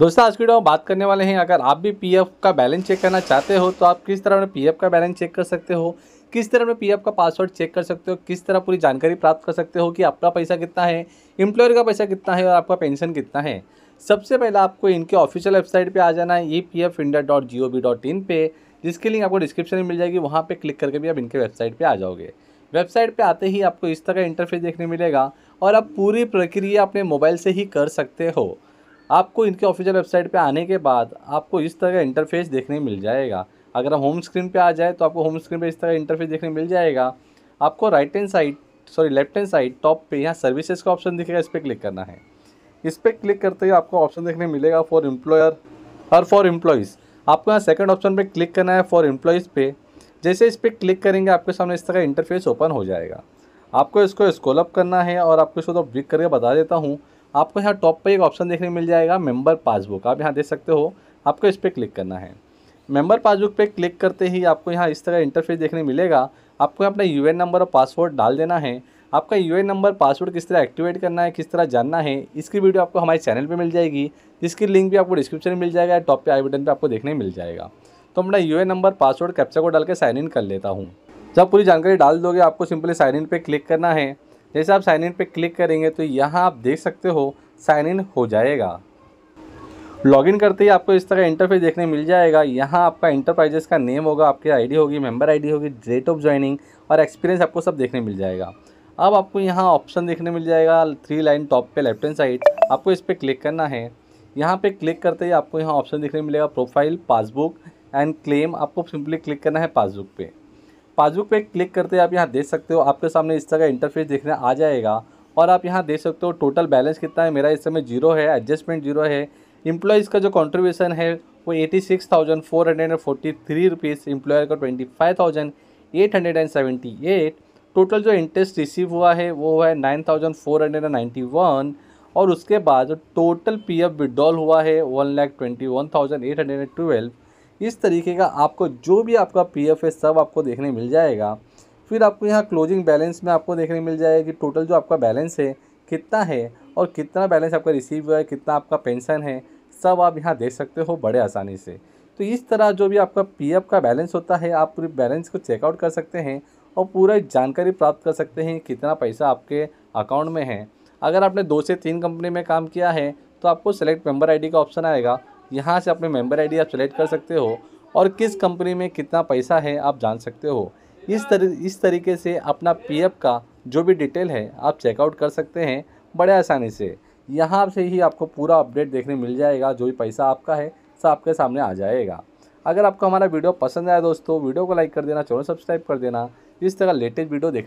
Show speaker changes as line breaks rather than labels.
दोस्तों आज की वीडियो में बात करने वाले हैं अगर आप भी पीएफ का बैलेंस चेक करना चाहते हो तो आप किस तरह पीएफ का बैलेंस चेक कर सकते हो किस तरह अपने पीएफ का पासवर्ड चेक कर सकते हो किस तरह पूरी जानकारी प्राप्त कर सकते हो कि आपका पैसा कितना है इम्प्लॉयर का पैसा कितना है और आपका पेंशन कितना है सबसे पहले आपको इनके ऑफिशियल वेबसाइट पर आ जाना है E P F India dot G O V dot in जिसकी लिंक आपको डिस्क्रिप्शन में मिल जाएगी वहाँ पर क्लिक करके भी आप इनके वेबसाइट पर आ जाओगे वेबसाइट पर आते ही आपको इस तरह का इंटरफेस देखने मिलेगा और आप पूरी प्रक्रिया अपने मोबाइल से ही कर सकते हो आपको इनके ऑफिशियल वेबसाइट पे आने के बाद आपको इस तरह का इंटरफेस देखने मिल जाएगा अगर होम स्क्रीन पे आ जाए तो आपको होम स्क्रीन पे इस तरह इंटरफेस देखने मिल जाएगा आपको right hand side sorry left hand side top पे यहाँ सर्विसेज का ऑप्शन दिखेगा इस पर क्लिक करना है इस पर क्लिक करते ही आपको ऑप्शन देखने मिलेगा फॉर एम्प्लॉयर और फॉर एम्प्लॉयज़ आपको यहाँ सेकेंड ऑप्शन पर क्लिक करना है फॉर एम्प्लॉयज़ पे जैसे इस पर क्लिक करेंगे आपके सामने इस तरह इंटरफेस ओपन हो जाएगा आपको इसको स्कोलअप करना है और आपको इसको तो क्लिक करके बता देता हूँ आपको यहाँ टॉप पर एक ऑप्शन देखने मिल जाएगा मेम्बर पासबुक आप यहाँ देख सकते हो आपको इस पर क्लिक करना है मेंबर पासबुक पे क्लिक करते ही आपको यहाँ इस तरह इंटरफेस देखने मिलेगा आपको अपना यूएन नंबर और पासवर्ड डाल देना है आपका यूएन नंबर पासवर्ड किस तरह एक्टिवेट करना है किस तरह जानना है इसकी वीडियो आपको हमारे चैनल पे मिल जाएगी जिसकी लिंक भी आपको डिस्क्रिप्शन में मिल जाएगा टॉप पे आई बटन पे आपको देखने मिल जाएगा तो अपना यू नंबर पासवर्ड कैप्चा को डाल के साइन इन कर लेता हूँ जब पूरी जानकारी डाल दोगे आपको सिंपली साइन इन पर क्लिक करना है जैसे आप साइन इन पर क्लिक करेंगे तो यहाँ आप देख सकते हो साइन इन हो जाएगा लॉगिन करते ही आपको इस तरह इंटरफेस देखने मिल जाएगा यहाँ आपका इंटरप्राइजेस का नेम होगा आपकी आईडी होगी मेंबर आईडी होगी डेट ऑफ ज्वाइनिंग और एक्सपीरियंस आपको सब देखने मिल जाएगा अब आपको यहाँ ऑप्शन देखने मिल जाएगा थ्री लाइन टॉप पे लेफ्ट हैंड साइड आपको इस पर क्लिक करना है यहाँ पर क्लिक करते ही आपको यहाँ ऑप्शन देखने मिलेगा प्रोफाइल पासबुक एंड क्लेम आपको सिंपली क्लिक करना है पासबुक पर पासबुक पे क्लिक करते हैं आप यहाँ देख सकते हो आपके सामने इस तरह का इंटरफेस देखने आ जाएगा और आप यहाँ देख सकते हो टोटल बैलेंस कितना है मेरा इस समय जीरो है एडजस्टमेंट जीरो है इम्प्लॉयज़ का जो कॉन्ट्रीब्यूशन है वो eighty six thousand four hundred and forty three rupees employer का twenty five thousand eight hundred and seventy eight total जो इंटरेस्ट रिसीव हुआ है वो है nine thousand four hundred and ninety one और उसके बाद जो टोटल पी एफ विड्रॉल हुआ है one lakh twenty one thousand eight hundred and twelve इस तरीके का आपको जो भी आपका पी एफ है सब आपको देखने मिल जाएगा फिर आपको यहाँ क्लोजिंग बैलेंस में आपको देखने मिल जाएगा कि टोटल जो आपका बैलेंस है कितना है और कितना बैलेंस आपका रिसीव हुआ है कितना आपका पेंशन है सब आप यहाँ देख सकते हो बड़े आसानी से तो इस तरह जो भी आपका एफ़ का बैलेंस होता है आप पूरे बैलेंस को चेकआउट कर सकते हैं और पूरा जानकारी प्राप्त कर सकते हैं कितना पैसा आपके अकाउंट में है अगर आपने दो से तीन कंपनी में काम किया है तो आपको सेलेक्ट मेंबर आईडी का ऑप्शन आएगा यहाँ से अपने मेंबर आईडी आप सेलेक्ट कर सकते हो और किस कंपनी में कितना पैसा है आप जान सकते हो इस तरी इस तरीके से अपना पीएफ का जो भी डिटेल है आप चेकआउट कर सकते हैं बड़े आसानी से यहाँ से ही आपको पूरा अपडेट देखने मिल जाएगा जो भी पैसा आपका है सब आपके सामने आ जाएगा अगर आपको हमारा वीडियो पसंद आया दोस्तों वीडियो को लाइक कर देना चैनल सब्सक्राइब कर देना इस तरह लेटेस्ट वीडियो देखने